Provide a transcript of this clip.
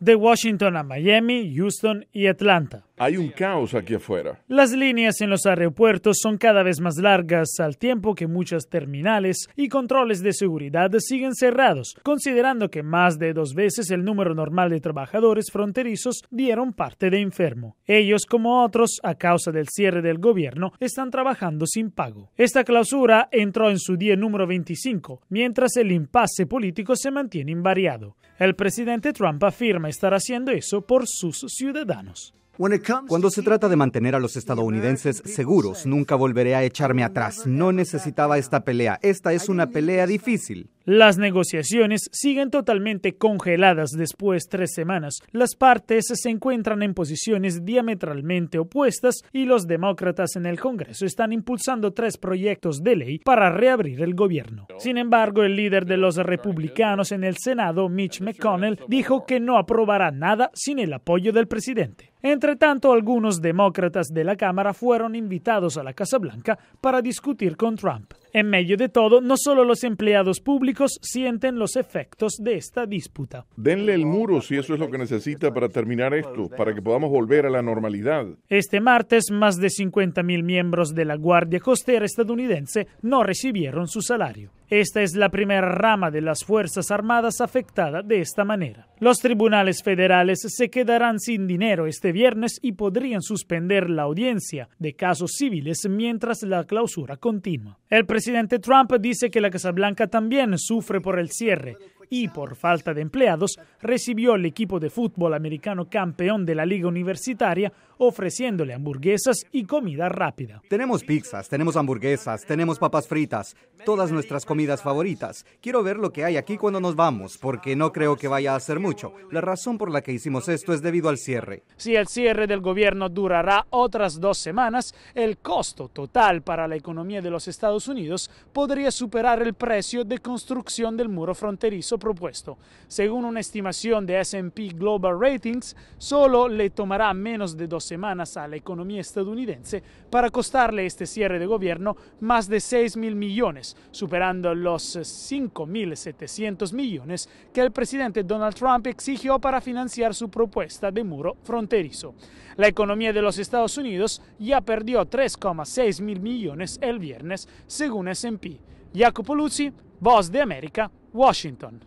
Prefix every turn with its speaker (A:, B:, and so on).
A: de Washington a Miami, Houston y Atlanta. Hay un caos aquí afuera. Las líneas en los aeropuertos son cada vez más largas, al tiempo que muchas terminales y controles de seguridad siguen cerrados, considerando que más de dos veces el número normal de trabajadores fronterizos dieron parte de enfermo. Ellos, como otros, a causa del cierre del gobierno, están trabajando sin pago. Esta clausura entró en su día número 25, mientras el impasse político se mantiene invariado. El presidente Trump afirma estar haciendo eso por sus ciudadanos.
B: Cuando se trata de mantener a los estadounidenses seguros, nunca volveré a echarme atrás. No necesitaba esta pelea. Esta es una pelea difícil. Las negociaciones siguen totalmente congeladas
A: después tres semanas. Las partes se encuentran en posiciones diametralmente opuestas y los demócratas en el Congreso están impulsando tres proyectos de ley para reabrir el gobierno. Sin embargo, el líder de los republicanos en el Senado, Mitch McConnell, dijo que no aprobará nada sin el apoyo del presidente. Entre tanto, algunos demócratas de la Cámara fueron invitados a la Casa Blanca para discutir con Trump. En medio de todo, no solo los empleados públicos sienten los efectos de esta disputa. Denle el muro si eso es lo que necesita para terminar esto, para que podamos volver a la normalidad. Este martes, más de 50.000 miembros de la Guardia Costera estadounidense no recibieron su salario. Esta es la primera rama de las Fuerzas Armadas afectada de esta manera. Los tribunales federales se quedarán sin dinero este viernes y podrían suspender la audiencia de casos civiles mientras la clausura continúa. El presidente Trump dice que la Casa Blanca también sufre por el cierre y por falta de empleados, recibió el equipo de fútbol americano campeón de la liga universitaria ofreciéndole
B: hamburguesas y comida rápida. Tenemos pizzas, tenemos hamburguesas, tenemos papas fritas, todas nuestras comidas favoritas. Quiero ver lo que hay aquí cuando nos vamos, porque no creo que vaya a hacer mucho. La razón por la que hicimos esto es debido al cierre.
A: Si el cierre del gobierno durará otras dos semanas, el costo total para la economía de los Estados Unidos podría superar el precio de construcción del muro fronterizo propuesto. Según una estimación de SP Global Ratings, solo le tomará menos de dos semanas a la economía estadounidense para costarle este cierre de gobierno más de 6 mil millones, superando los mil 5.700 millones que el presidente Donald Trump exigió para financiar su propuesta de muro fronterizo. La economía de los Estados Unidos ya perdió 3,6 mil millones el viernes, según SP. Jacopo Luzzi, voz de América, Washington